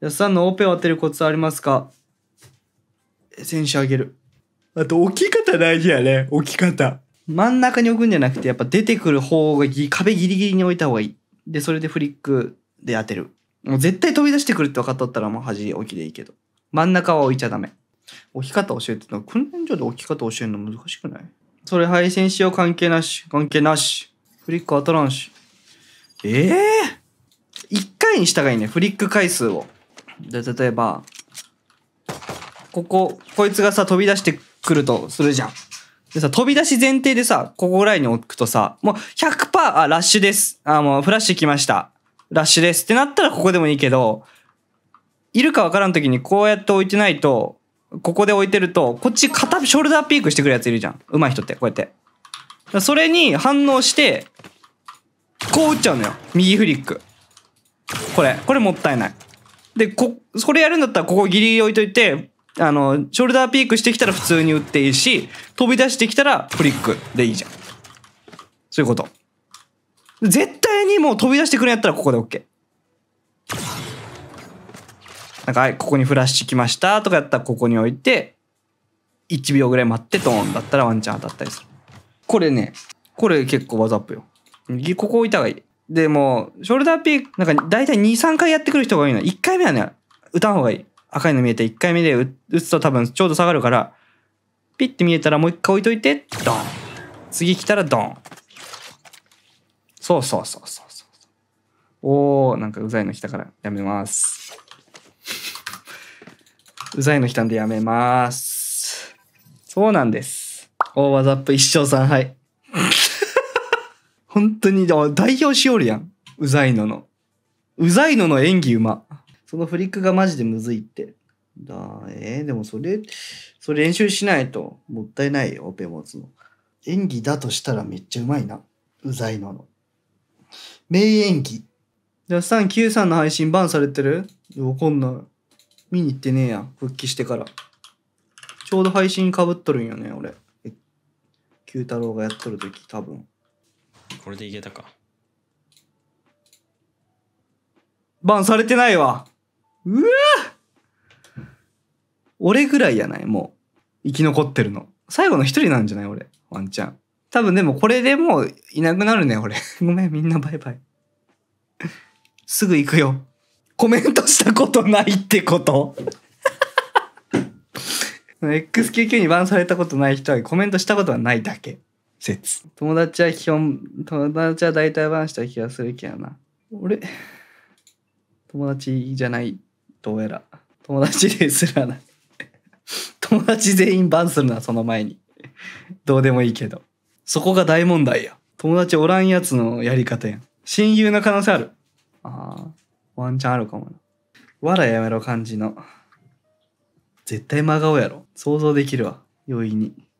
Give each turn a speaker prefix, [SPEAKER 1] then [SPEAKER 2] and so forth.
[SPEAKER 1] やさんのオペを当てるコツありますか選手あげる。あと置き方大事やね。置き方。真ん中に置くんじゃなくて、やっぱ出てくる方が壁ギリギリに置いた方がいい。で、それでフリックで当てる。もう絶対飛び出してくるって分かっとったらもう端置きでいいけど。真ん中は置いちゃダメ。置き方教えての訓練所で置き方教えるの難しくないそれ配線しよう関係なし。関係なし。フリック当たらんし。ええー、!1 回にしたがいいね。フリック回数を。で、例えば、ここ、こいつがさ、飛び出してくるとするじゃん。でさ、飛び出し前提でさ、ここぐらいに置くとさ、もう100%、あ、ラッシュです。あ、もうフラッシュ来ました。ラッシュです。ってなったらここでもいいけど、いるかわからん時にこうやって置いてないと、ここで置いてると、こっち肩、ショルダーピークしてくるやついるじゃん。上手い人って、こうやって。それに反応して、こう打っちゃうのよ。右フリック。これ。これもったいない。で、こ、これやるんだったらここギリ置いといて、あの、ショルダーピークしてきたら普通に打っていいし、飛び出してきたらフリックでいいじゃん。そういうこと。絶対にもう飛び出してくるんやったらここで OK。なんか、はい、ここにフラッシュ来ましたとかやったらここに置いて、1秒ぐらい待ってドーンだったらワンチャン当たったりする。これね、これ結構技アップよ。ここ置いた方がいい。でも、ショルダーピーク、なんか大体2、3回やってくる人が多いの。1回目はね、打たん方がいい。赤いの見えて、1回目で打つと多分ちょうど下がるから、ピッて見えたらもう1回置いといて、ドン。次来たらドン。そうそうそうそうそう。おー、なんかうざいの来たからやめます。うざいの来たんでやめます。そうなんです。大技ザップ一生3敗。本当に、代表しおるやん。うざいのの。うざいのの演技うま。そのフリックがマジでむずいって。だえー、でもそれ、それ練習しないともったいないよ、オペ持つの。演技だとしたらめっちゃうまいな。うざいのの。名演技。じゃあ、3、9、3の配信バンされてるわかんない。見に行ってねえやん、復帰してから。ちょうど配信かぶっとるんよね、俺。Q 太郎がやっとるとき、多分。これでいけたか。バンされてないわ。うわ俺ぐらいやないもう。生き残ってるの。最後の一人なんじゃない俺。ワンちゃん。多分でもこれでもういなくなるね、俺。ごめん、みんなバイバイ。すぐ行くよ。コメントしたことないってこと XQQ にバンされたことない人はコメントしたことはないだけ。説友達は基本友達は大体話した気がするけどな俺友達じゃないどうやら友達ですらない 友達全員バンするなその前にどうでもいいけどそこが大問題や友達おらんやつのやり方やん親友の可能性あるああワンチャンあるかもなわらやめろ感じの絶対真顔やろ想像できるわ容易に